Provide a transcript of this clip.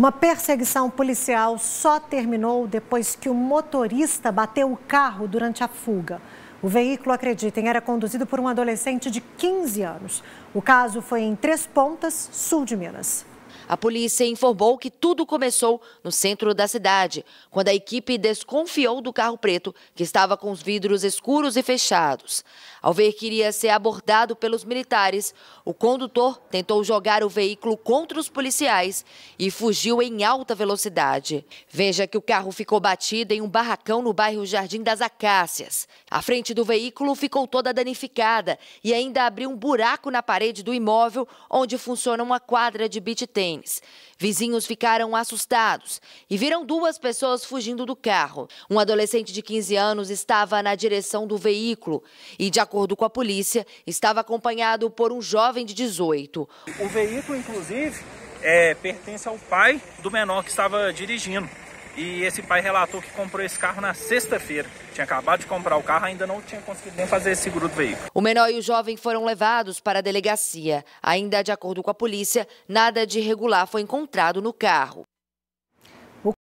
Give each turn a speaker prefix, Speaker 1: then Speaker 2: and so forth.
Speaker 1: Uma perseguição policial só terminou depois que o motorista bateu o carro durante a fuga. O veículo, acreditem, era conduzido por um adolescente de 15
Speaker 2: anos. O caso foi em Três Pontas, sul de Minas. A polícia informou que tudo começou no centro da cidade, quando a equipe desconfiou do carro preto que estava com os vidros escuros e fechados. Ao ver que iria ser abordado pelos militares, o condutor tentou jogar o veículo contra os policiais e fugiu em alta velocidade. Veja que o carro ficou batido em um barracão no bairro Jardim das Acácias. A frente do veículo ficou toda danificada e ainda abriu um buraco na parede do imóvel onde funciona uma quadra de beat tennis. Vizinhos ficaram assustados e viram duas pessoas fugindo do carro. Um adolescente de 15 anos estava na direção do veículo e, de acordo com a polícia, estava acompanhado por um jovem de 18. O veículo, inclusive,
Speaker 3: é, pertence ao pai do menor que estava dirigindo. E esse pai relatou que comprou esse carro na sexta-feira. Tinha acabado de comprar o carro, ainda não tinha conseguido nem fazer esse seguro do veículo.
Speaker 2: O menor e o jovem foram levados para a delegacia. Ainda de acordo com a polícia, nada de irregular foi encontrado no carro.